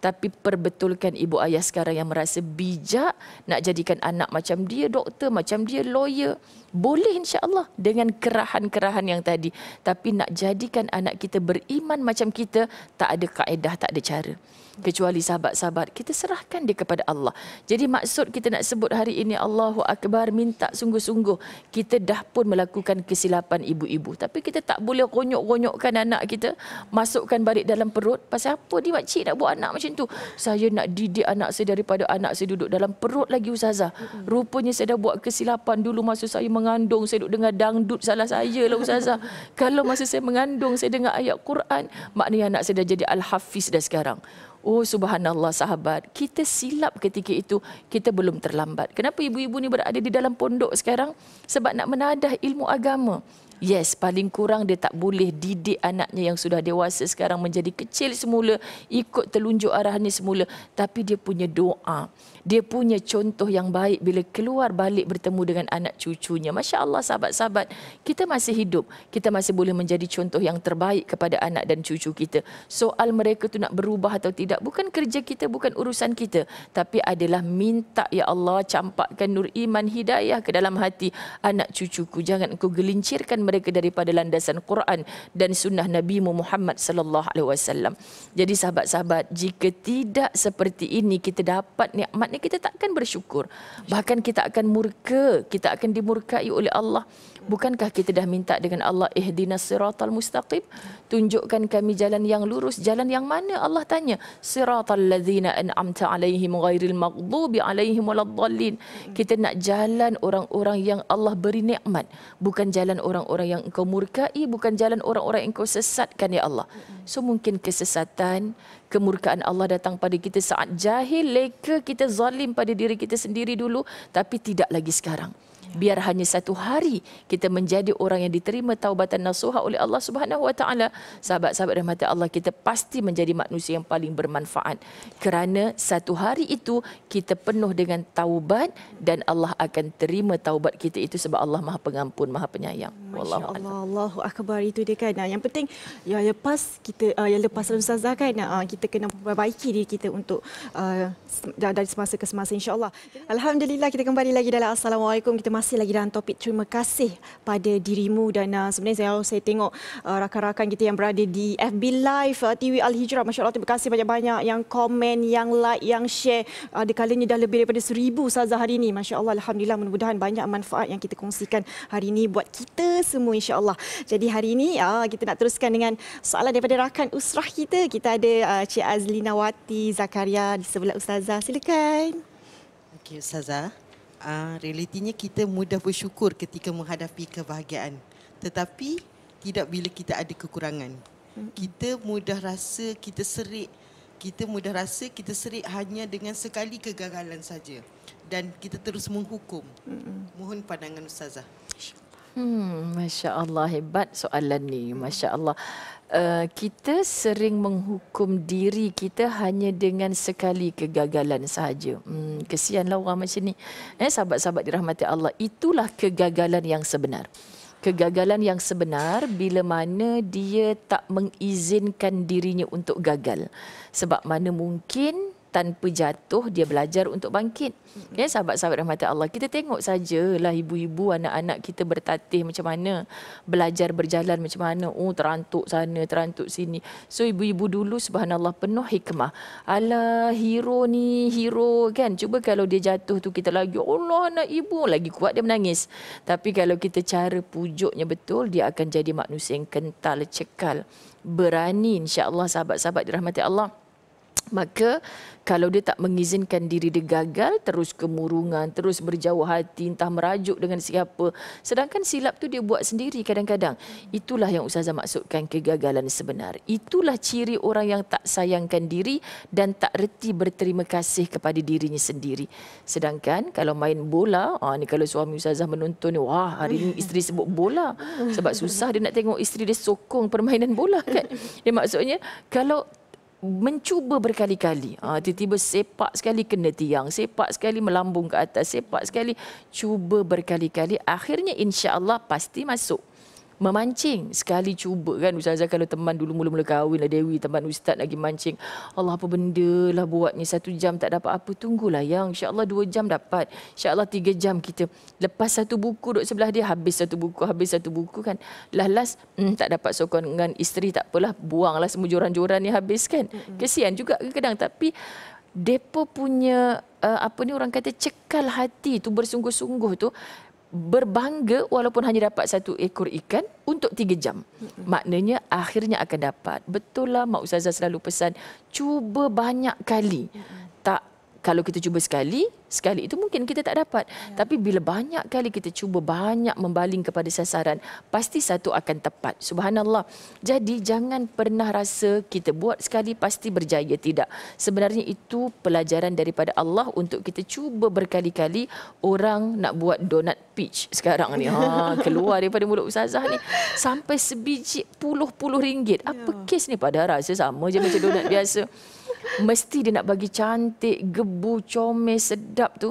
B: tapi perbetulkan ibu ayah sekarang yang merasa bijak nak jadikan anak macam dia doktor, macam dia lawyer. Boleh insya-Allah dengan kerahan-kerahan yang tadi. Tapi nak jadikan anak kita beriman macam kita tak ada kaedah, tak ada cara kecuali sahabat-sahabat kita serahkan dia kepada Allah. Jadi maksud kita nak sebut hari ini Allahu akbar minta sungguh-sungguh kita dah pun melakukan kesilapan ibu-ibu tapi kita tak boleh ronyok-ronyokkan anak kita masukkan balik dalam perut pasal apa dia makcik nak buat anak macam tu. Saya nak didik anak saya daripada anak saya duduk dalam perut lagi ustazah. Rupanya saya dah buat kesilapan dulu masa saya mengandung saya duduk dengar dangdut salah saya lah ustazah. Kalau masa saya mengandung saya dengar ayat Quran maknanya anak saya dah jadi al-hafiz dah sekarang. Oh subhanallah sahabat, kita silap ketika itu, kita belum terlambat. Kenapa ibu-ibu ni berada di dalam pondok sekarang? Sebab nak menadah ilmu agama. Yes, paling kurang dia tak boleh didik anaknya yang sudah dewasa sekarang menjadi kecil semula, ikut telunjuk arahnya semula. Tapi dia punya doa, dia punya contoh yang baik bila keluar balik bertemu dengan anak cucunya. Masya Allah sahabat-sahabat, kita masih hidup. Kita masih boleh menjadi contoh yang terbaik kepada anak dan cucu kita. Soal mereka tu nak berubah atau tidak, bukan kerja kita, bukan urusan kita. Tapi adalah minta ya Allah campakkan nur iman hidayah ke dalam hati anak cucuku. Jangan engkau gelincirkan mereka daripada landasan Quran dan sunnah Nabi Muhammad SAW. Jadi sahabat-sahabat, jika tidak seperti ini kita dapat nikmat ni kita akan bersyukur bahkan kita akan murka kita akan dimurkai oleh Allah bukankah kita dah minta dengan Allah ihdinas siratal mustaqim tunjukkan kami jalan yang lurus jalan yang mana Allah tanya siratal ladzina an'amta alaihim ghairil maghdubi alaihim waladhdallin kita nak jalan orang-orang yang Allah beri nikmat bukan jalan orang-orang yang engkau murkai bukan jalan orang-orang yang engkau sesatkan ya Allah so mungkin kesesatan kemurkaan Allah datang pada kita saat jahil leka kita zalim pada diri kita sendiri dulu tapi tidak lagi sekarang biar hanya satu hari kita menjadi orang yang diterima taubatan nasuha oleh Allah Subhanahu wa taala sahabat-sahabat rahmat Allah kita pasti menjadi manusia yang paling bermanfaat kerana satu hari itu kita penuh dengan taubat dan Allah akan terima taubat kita itu sebab Allah Maha Pengampun Maha Penyayang wallahu
A: Allah, akbar itu dia kan yang penting ya lepas kita uh, yang lepas ustazah kan uh, kita kena perbaiki diri kita untuk uh, dari semasa ke semasa insyaallah alhamdulillah kita kembali lagi dalam assalamualaikum kita masih masih lagi dalam topik terima kasih pada dirimu dan uh, sebenarnya saya saya tengok uh, rakan-rakan kita yang berada di FB Live uh, TV Al Hijrah masya-Allah terima kasih banyak-banyak yang komen yang like yang share uh, ada uh, dah lebih daripada seribu saza hari ini masya-Allah alhamdulillah mudah-mudahan banyak manfaat yang kita kongsikan hari ini buat kita semua insya-Allah. Jadi hari ini uh, kita nak teruskan dengan soalan daripada rakan usrah kita. Kita ada uh, Cik Azlinawati Zakaria di sebelah ustazah. Silakan. Okay, ustazah uh, realitinya kita mudah bersyukur ketika menghadapi kebahagiaan tetapi tidak bila kita ada kekurangan hmm. kita mudah rasa kita serik kita mudah rasa kita serik hanya dengan sekali kegagalan saja dan kita terus menghukum hmm. mohon pandangan ustazah
B: Hmm, Masya Allah hebat soalan ni. Masya Allah. Uh, eh, kita sering menghukum diri kita hanya dengan sekali kegagalan sahaja. Hmm, kesianlah orang macam ni. Eh, sahabat-sahabat dirahmati Allah, itulah kegagalan yang sebenar. Kegagalan yang sebenar bila mana dia tak mengizinkan dirinya untuk gagal. Sebab mana mungkin tanpa jatuh dia belajar untuk bangkit. Hmm. Ya okay, sahabat-sahabat rahmat Allah, kita tengok sajalah ibu-ibu anak-anak kita bertatih macam mana, belajar berjalan macam mana, oh terantuk sana, terantuk sini. So ibu-ibu dulu subhanallah penuh hikmah. Ala hero ni, hero kan. Cuba kalau dia jatuh tu kita lagi Allah anak ibu lagi kuat dia menangis. Tapi kalau kita cara pujuknya betul, dia akan jadi manusia yang kental, cekal, berani insya-Allah sahabat-sahabat dirahmati Allah. Allah. Maka kalau dia tak mengizinkan diri dia gagal, terus kemurungan, terus berjauh hati, entah merajuk dengan siapa. Sedangkan silap tu dia buat sendiri kadang-kadang. Itulah yang Ustazah maksudkan kegagalan sebenar. Itulah ciri orang yang tak sayangkan diri dan tak reti berterima kasih kepada dirinya sendiri. Sedangkan kalau main bola, ah, ni kalau suami Ustazah menonton ni, wah hari ini isteri sebut bola. Sebab susah dia nak tengok isteri dia sokong permainan bola kan. Dia maksudnya kalau mencuba berkali-kali. Ha, tiba-tiba sepak sekali kena tiang, sepak sekali melambung ke atas, sepak sekali cuba berkali-kali. Akhirnya insya Allah pasti masuk memancing sekali cuba kan ustazah kalau teman dulu mula-mula kahwin lah Dewi teman ustaz lagi mancing Allah apa benda lah buat ni satu jam tak dapat apa tunggulah yang insyaAllah dua jam dapat insyaAllah tiga jam kita lepas satu buku duduk sebelah dia habis satu buku habis satu buku kan last last hmm, tak dapat sokong dengan isteri tak apalah buanglah semua joran-joran ni habis kan kesian juga kadang tapi depa punya uh, apa ni orang kata cekal hati tu bersungguh-sungguh tu berbangga walaupun hanya dapat satu ekor ikan untuk tiga jam. Maknanya akhirnya akan dapat. Betullah Mak Ustazah selalu pesan, cuba banyak kali kalau kita cuba sekali, sekali itu mungkin kita tak dapat. Ya. Tapi bila banyak kali kita cuba banyak membaling kepada sasaran, pasti satu akan tepat. Subhanallah. Jadi jangan pernah rasa kita buat sekali pasti berjaya. Tidak. Sebenarnya itu pelajaran daripada Allah untuk kita cuba berkali-kali orang nak buat donat peach sekarang ni. Ha, keluar daripada mulut Ustazah ni. Sampai sebiji puluh-puluh ringgit. Apa ya. kes ni? Padahal rasa sama je macam donat biasa mesti dia nak bagi cantik, gebu, comel, sedap tu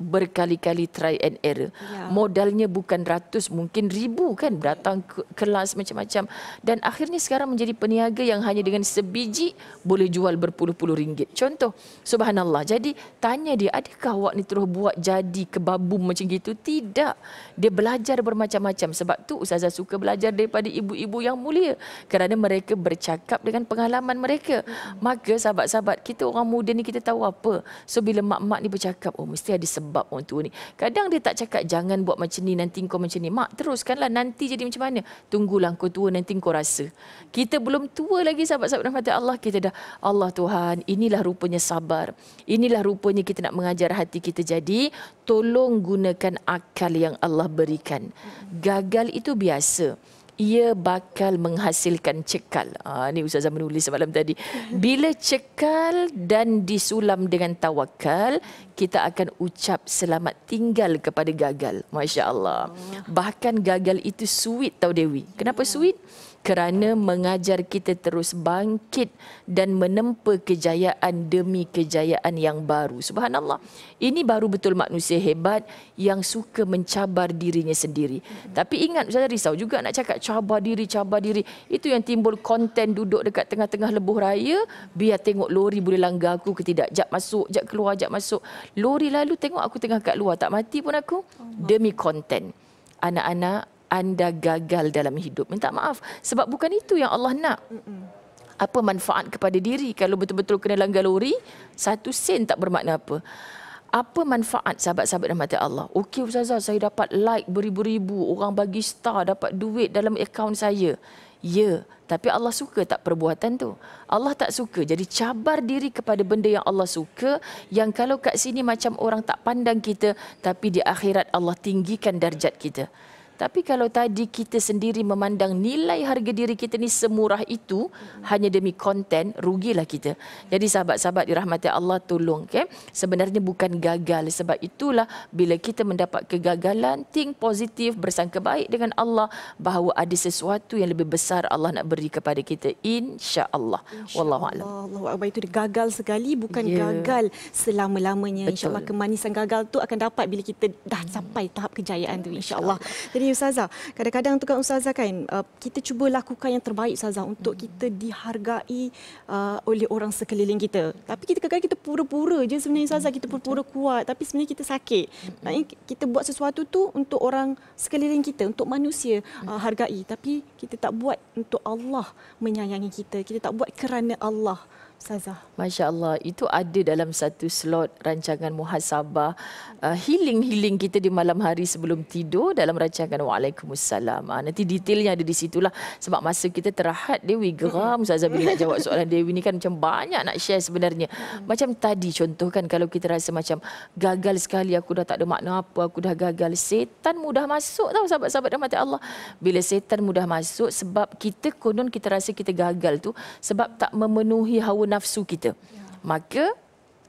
B: berkali-kali try and error. Yeah. Modalnya bukan ratus, mungkin ribu kan datang ke kelas macam-macam. Dan akhirnya sekarang menjadi peniaga yang hanya dengan sebiji boleh jual berpuluh-puluh ringgit. Contoh, subhanallah. Jadi tanya dia, adakah awak ni terus buat jadi kebabu macam gitu? Tidak. Dia belajar bermacam-macam. Sebab tu Ustazah suka belajar daripada ibu-ibu yang mulia. Kerana mereka bercakap dengan pengalaman mereka. Hmm. Maka sahabat-sahabat, kita orang muda ni kita tahu apa. So bila mak-mak ni bercakap, oh mesti ada sebab sebab orang tua ni. Kadang dia tak cakap jangan buat macam ni nanti kau macam ni. Mak teruskanlah nanti jadi macam mana. Tunggulah kau tua nanti kau rasa. Kita belum tua lagi sahabat-sahabat dan fatihah Allah kita dah Allah Tuhan inilah rupanya sabar. Inilah rupanya kita nak mengajar hati kita jadi tolong gunakan akal yang Allah berikan. Gagal itu biasa ia bakal menghasilkan cekal. Ah ha, ni ustazah menulis semalam tadi. Mhm. Bila cekal dan disulam dengan tawakal, kita akan ucap selamat tinggal kepada gagal. Masya-Allah. Oh. Bahkan gagal itu sweet tau Dewi. Kenapa ya. sweet? kerana mengajar kita terus bangkit dan menempa kejayaan demi kejayaan yang baru. Subhanallah. Ini baru betul manusia hebat yang suka mencabar dirinya sendiri. Mm-hmm. Tapi ingat saya risau juga nak cakap cabar diri cabar diri. Itu yang timbul konten duduk dekat tengah-tengah lebuh raya, biar tengok lori boleh langgar aku ke tidak. Jap masuk, jap keluar, jap masuk. Lori lalu tengok aku tengah kat luar, tak mati pun aku. Demi konten. Anak-anak anda gagal dalam hidup. Minta maaf. Sebab bukan itu yang Allah nak. Apa manfaat kepada diri kalau betul-betul kena langgar lori, satu sen tak bermakna apa. Apa manfaat sahabat-sahabat rahmat Allah? Okey Ustazah, saya dapat like beribu-ribu. Orang bagi star, dapat duit dalam akaun saya. Ya, tapi Allah suka tak perbuatan tu. Allah tak suka. Jadi cabar diri kepada benda yang Allah suka. Yang kalau kat sini macam orang tak pandang kita. Tapi di akhirat Allah tinggikan darjat kita. Tapi kalau tadi kita sendiri memandang nilai harga diri kita ni semurah itu hmm. hanya demi konten, rugilah kita. Jadi sahabat-sahabat dirahmati Allah tolong. Okay? Sebenarnya bukan gagal. Sebab itulah bila kita mendapat kegagalan, think positif, bersangka baik dengan Allah bahawa ada sesuatu yang lebih besar Allah nak beri kepada kita. insya Allah. Wallahu a'lam.
A: Allah, Allah, itu gagal sekali bukan yeah. gagal selama-lamanya. Insya InsyaAllah kemanisan gagal tu akan dapat bila kita dah sampai tahap kejayaan tu. InsyaAllah. Insya Jadi sebenarnya Ustazah. Kadang-kadang tukang Ustazah kan, uh, kita cuba lakukan yang terbaik Ustazah untuk hmm. kita dihargai uh, oleh orang sekeliling kita. Tapi kita kadang-kadang kita pura-pura je sebenarnya hmm. Ustazah, kita pura-pura kuat tapi sebenarnya kita sakit. Hmm. Maknanya kita buat sesuatu tu untuk orang sekeliling kita, untuk manusia hmm. uh, hargai tapi kita tak buat untuk Allah menyayangi kita. Kita tak buat kerana Allah. Ustazah.
B: Masya Allah, itu ada dalam satu slot rancangan muhasabah. Uh, healing-healing uh, kita di malam hari sebelum tidur dalam rancangan Waalaikumsalam. Uh, nanti detailnya ada di situlah. Sebab masa kita terahat, Dewi geram. Ustazah bila nak jawab soalan Dewi ni kan macam banyak nak share sebenarnya. Macam tadi contoh kan kalau kita rasa macam gagal sekali. Aku dah tak ada makna apa, aku dah gagal. Setan mudah masuk tau sahabat-sahabat dan mati Allah. Bila setan mudah masuk sebab kita konon kita rasa kita gagal tu. Sebab tak memenuhi hawa nafsu kita. Ya. Maka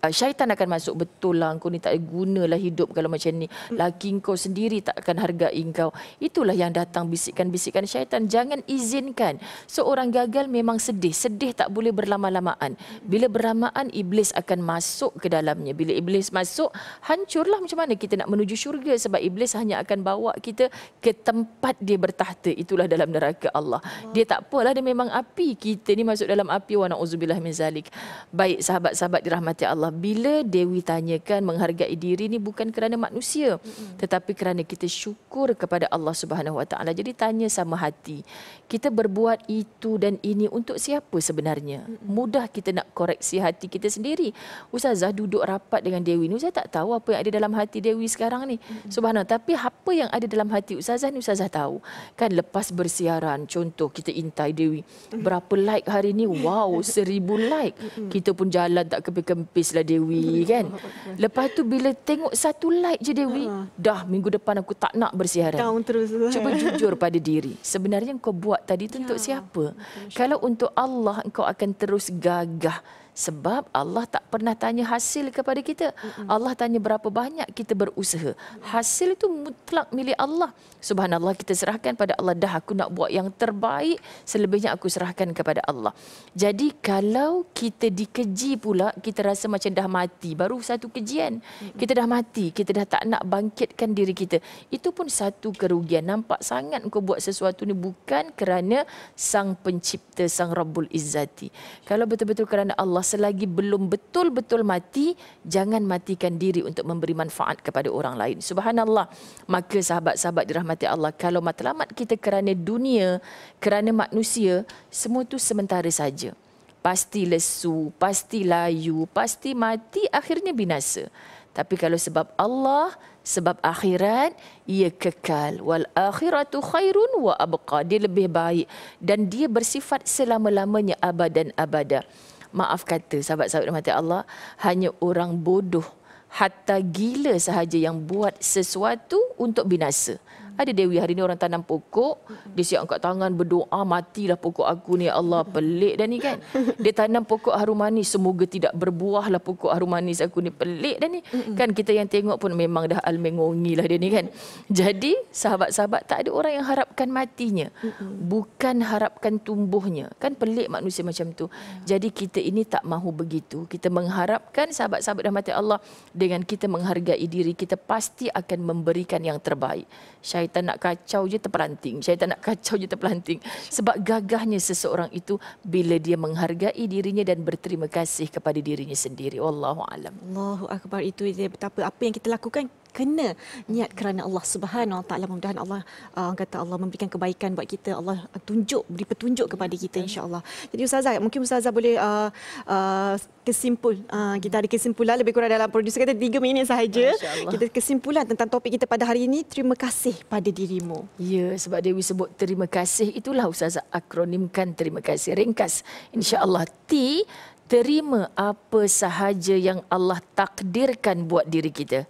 B: uh, syaitan akan masuk betul lah kau ni tak lah hidup kalau macam ni laki kau sendiri tak akan hargai kau itulah yang datang bisikan-bisikan syaitan jangan izinkan seorang gagal memang sedih sedih tak boleh berlama-lamaan bila berlamaan iblis akan masuk ke dalamnya bila iblis masuk hancurlah macam mana kita nak menuju syurga sebab iblis hanya akan bawa kita ke tempat dia bertahta itulah dalam neraka Allah dia tak apalah dia memang api kita ni masuk dalam api wa na'udzubillah min zalik baik sahabat-sahabat dirahmati Allah Rasulullah bila Dewi tanyakan menghargai diri ni bukan kerana manusia tetapi kerana kita syukur kepada Allah Subhanahu Wa Taala jadi tanya sama hati kita berbuat itu dan ini untuk siapa sebenarnya mudah kita nak koreksi hati kita sendiri ustazah duduk rapat dengan Dewi ni ustazah tak tahu apa yang ada dalam hati Dewi sekarang ni subhanallah tapi apa yang ada dalam hati ustazah ni ustazah tahu kan lepas bersiaran contoh kita intai Dewi berapa like hari ni wow seribu like kita pun jalan tak kempis-kempis lah Dewi kan. Lepas tu bila tengok satu like je Dewi, ha. dah minggu depan aku tak nak bersiaran. Down
A: terus. Cuba jujur
B: pada diri. Sebenarnya kau buat tadi tu ya. untuk siapa? Kalau untuk Allah, kau akan terus gagah. Sebab Allah tak pernah tanya hasil kepada kita. Mm-hmm. Allah tanya berapa banyak kita berusaha. Hasil itu mutlak milik Allah. Subhanallah kita serahkan pada Allah. Dah aku nak buat yang terbaik. Selebihnya aku serahkan kepada Allah. Jadi kalau kita dikeji pula. Kita rasa macam dah mati. Baru satu kejian. Mm-hmm. Kita dah mati. Kita dah tak nak bangkitkan diri kita. Itu pun satu kerugian. Nampak sangat kau buat sesuatu ni. Bukan kerana sang pencipta. Sang Rabbul Izzati. Kalau betul-betul kerana Allah. Allah selagi belum betul-betul mati, jangan matikan diri untuk memberi manfaat kepada orang lain. Subhanallah. Maka sahabat-sahabat dirahmati Allah, kalau matlamat kita kerana dunia, kerana manusia, semua itu sementara saja. Pasti lesu, pasti layu, pasti mati, akhirnya binasa. Tapi kalau sebab Allah, sebab akhirat, ia kekal. Wal akhiratu khairun wa abqa. Dia lebih baik dan dia bersifat selama-lamanya abad dan abada maaf kata sahabat-sahabat dan mati Allah hanya orang bodoh hatta gila sahaja yang buat sesuatu untuk binasa ada Dewi hari ni orang tanam pokok, dia siap angkat tangan berdoa, matilah pokok aku ni ya Allah pelik dah ni kan. Dia tanam pokok harum manis, semoga tidak berbuah lah pokok harum manis aku ni pelik dah ni. Kan kita yang tengok pun memang dah lah dia ni kan. Jadi sahabat-sahabat tak ada orang yang harapkan matinya. Bukan harapkan tumbuhnya. Kan pelik manusia macam tu. Ya. Jadi kita ini tak mahu begitu. Kita mengharapkan sahabat-sahabat dah mati Allah dengan kita menghargai diri kita pasti akan memberikan yang terbaik. Syaitan syaitan nak kacau je terpelanting. Syaitan nak kacau je terpelanting. Sebab gagahnya seseorang itu bila dia menghargai dirinya dan berterima kasih kepada dirinya sendiri. Wallahu alam.
A: Allahu akbar itu dia betapa apa yang kita lakukan kena niat kerana Allah Subhanahu Wa taala mudah-mudahan Allah uh, kata Allah memberikan kebaikan buat kita Allah uh, tunjuk beri petunjuk ya, kepada kita insyaallah. Jadi ustazah mungkin ustazah boleh uh, uh, kesimpul uh, kita ada kesimpulan lebih kurang dalam producer kata 3 minit sahaja. Kita kesimpulan tentang topik kita pada hari ini terima kasih pada dirimu. Ya sebab Dewi sebut terima kasih itulah ustazah akronimkan terima
B: kasih ringkas insyaallah T terima apa sahaja yang Allah takdirkan buat diri kita.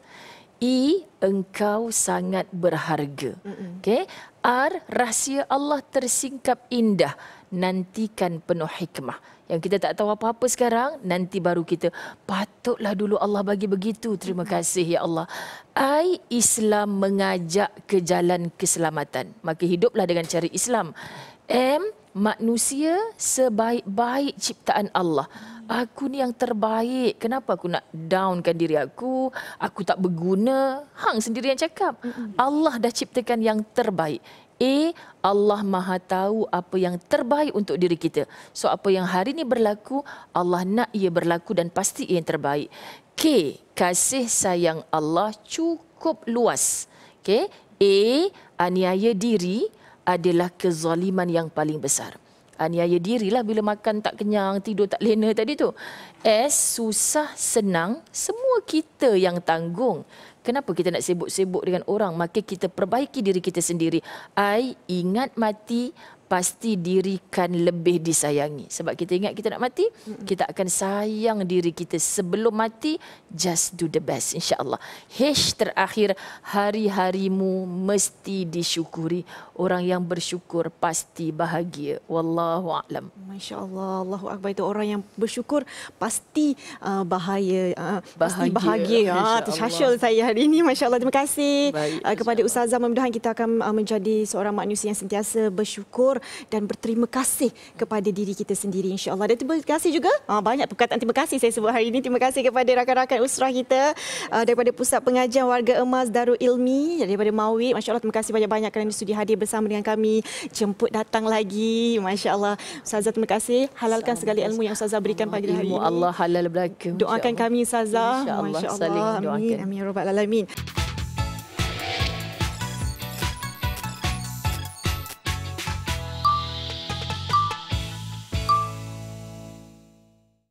B: I engkau sangat berharga. okay? R rahsia Allah tersingkap indah. Nantikan penuh hikmah. Yang kita tak tahu apa-apa sekarang, nanti baru kita patutlah dulu Allah bagi begitu. Terima kasih ya Allah. I Islam mengajak ke jalan keselamatan. Maka hiduplah dengan cara Islam. M manusia sebaik-baik ciptaan Allah aku ni yang terbaik. Kenapa aku nak downkan diri aku? Aku tak berguna. Hang sendiri yang cakap. Allah dah ciptakan yang terbaik. A, Allah maha tahu apa yang terbaik untuk diri kita. So, apa yang hari ini berlaku, Allah nak ia berlaku dan pasti ia yang terbaik. K, kasih sayang Allah cukup luas. Okay. A, aniaya diri adalah kezaliman yang paling besar aniaya dirilah bila makan tak kenyang, tidur tak lena tadi tu. S, susah, senang, semua kita yang tanggung. Kenapa kita nak sibuk-sibuk dengan orang? Maka kita perbaiki diri kita sendiri. I, ingat mati, pasti dirikan lebih disayangi sebab kita ingat kita nak mati kita akan sayang diri kita sebelum mati just do the best insyaallah hash terakhir hari-harimu mesti
A: disyukuri orang yang bersyukur pasti bahagia wallahu alam masyaallah allahu akbar itu orang yang bersyukur pasti uh, bahaya uh, pasti bahagia ah, tersyasyul saya hari ini masyaallah terima kasih Baik, uh, kepada ustazah mudah-mudahan kita akan uh, menjadi seorang manusia yang sentiasa bersyukur dan berterima kasih kepada diri kita sendiri insyaallah. Dan terima kasih juga. Ah banyak perkataan terima kasih saya sebut hari ini. Terima kasih kepada rakan-rakan usrah kita uh, daripada Pusat Pengajian Warga Emas Darul Ilmi daripada Mawi. Masya-Allah terima kasih banyak-banyak kerana sudi hadir bersama dengan kami. Jemput datang lagi. Masya-Allah. Ustazah terima kasih. Halalkan segala ilmu yang ustazah berikan pada hari ini. Allah halal belaka. Doakan kami ustazah. Masya-Allah. Amin. Amin ya rabbal alamin.